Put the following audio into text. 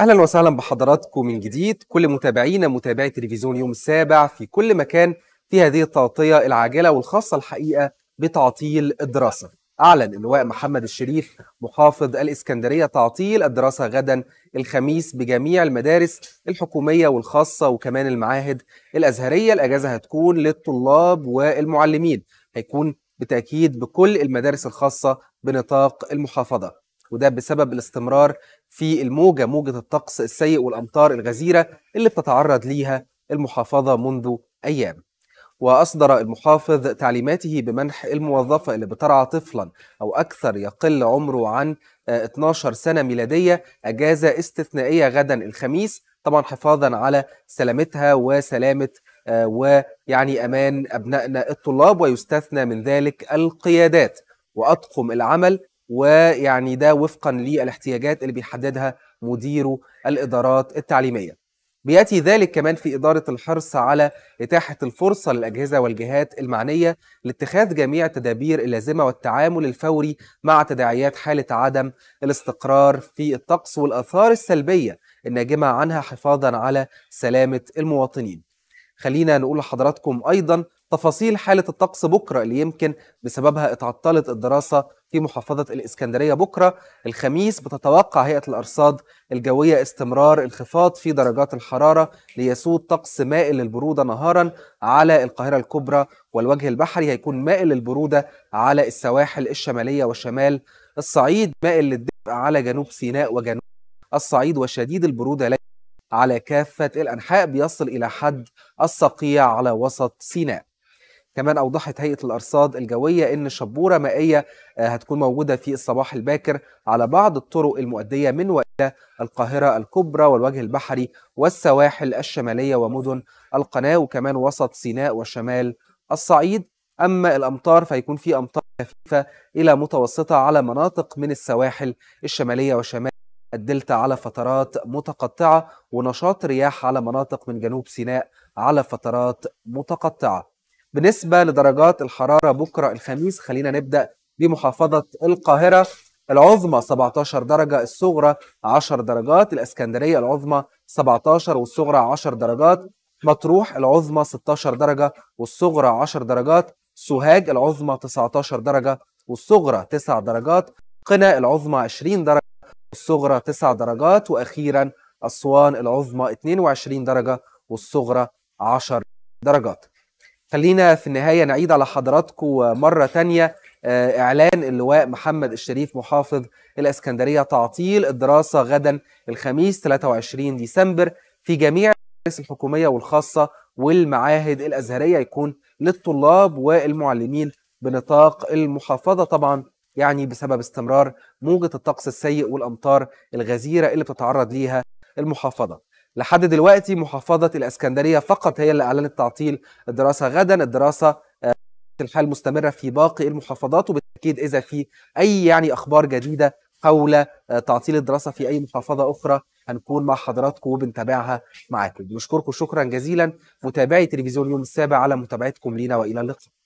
اهلا وسهلا بحضراتكم من جديد كل متابعينا متابعي تلفزيون يوم السابع في كل مكان في هذه التغطيه العاجله والخاصه الحقيقه بتعطيل الدراسه اعلن اللواء محمد الشريف محافظ الاسكندريه تعطيل الدراسه غدا الخميس بجميع المدارس الحكوميه والخاصه وكمان المعاهد الازهريه الاجازه هتكون للطلاب والمعلمين هيكون بتاكيد بكل المدارس الخاصه بنطاق المحافظه وده بسبب الاستمرار في الموجة موجة الطقس السيء والأمطار الغزيرة اللي بتتعرض ليها المحافظة منذ أيام وأصدر المحافظ تعليماته بمنح الموظفة اللي بترعى طفلا أو أكثر يقل عمره عن 12 آه، سنة ميلادية أجازة استثنائية غدا الخميس طبعا حفاظا على سلامتها وسلامة آه، ويعني أمان أبنائنا الطلاب ويستثنى من ذلك القيادات وأطقم العمل ويعني ده وفقا للاحتياجات اللي بيحددها مديرو الادارات التعليميه بياتي ذلك كمان في اداره الحرص على اتاحه الفرصه للاجهزه والجهات المعنيه لاتخاذ جميع التدابير اللازمه والتعامل الفوري مع تداعيات حاله عدم الاستقرار في الطقس والاثار السلبيه الناجمه عنها حفاظا على سلامه المواطنين خلينا نقول لحضراتكم أيضا تفاصيل حالة الطقس بكرة اللي يمكن بسببها اتعطلت الدراسة في محافظة الإسكندرية بكرة الخميس بتتوقع هيئة الأرصاد الجوية استمرار انخفاض في درجات الحرارة ليسود طقس مائل للبرودة نهارا على القاهرة الكبرى والوجه البحري هيكون مائل للبرودة على السواحل الشمالية وشمال الصعيد مائل للدفء على جنوب سيناء وجنوب الصعيد وشديد البرودة على كافة الأنحاء بيصل إلى حد الصقيع على وسط سيناء كمان أوضحت هيئة الأرصاد الجوية إن شبورة مائية آه، هتكون موجودة في الصباح الباكر على بعض الطرق المؤدية من وإلى القاهرة الكبرى والوجه البحري والسواحل الشمالية ومدن القناة وكمان وسط سيناء وشمال الصعيد أما الأمطار فيكون في أمطار خفيفة إلى متوسطة على مناطق من السواحل الشمالية وشمال الدلتا على فترات متقطعة ونشاط رياح على مناطق من جنوب سيناء على فترات متقطعة بالنسبة لدرجات الحرارة بكرة الخميس خلينا نبدأ بمحافظة القاهرة العظمى 17 درجة الصغرى 10 درجات الإسكندرية العظمى 17 والصغرى 10 درجات مطروح العظمى 16 درجة والصغرى 10 درجات سوهاج العظمى 19 درجة والصغرى 9 درجات قنا العظمى 20 درجة الصغرى 9 درجات وأخيرا أسوان العظمى 22 درجة والصغرى 10 درجات خلينا في النهاية نعيد على حضراتكم مرة تانية آه، إعلان اللواء محمد الشريف محافظ الإسكندرية تعطيل الدراسة غدا الخميس 23 ديسمبر في جميع المدارس الحكومية والخاصة والمعاهد الأزهرية يكون للطلاب والمعلمين بنطاق المحافظة طبعا يعني بسبب استمرار موجة الطقس السيء والأمطار الغزيرة اللي بتتعرض ليها المحافظة لحد دلوقتي محافظة الإسكندرية فقط هي اللي أعلنت تعطيل الدراسة غدا الدراسة آه، الحال مستمرة في باقي المحافظات وبالتأكيد إذا في أي يعني أخبار جديدة حول آه، تعطيل الدراسة في أي محافظة أخرى هنكون مع حضراتكم وبنتابعها معاكم بنشكركم شكرا جزيلا متابعي تلفزيون يوم السابع على متابعتكم لينا وإلى اللقاء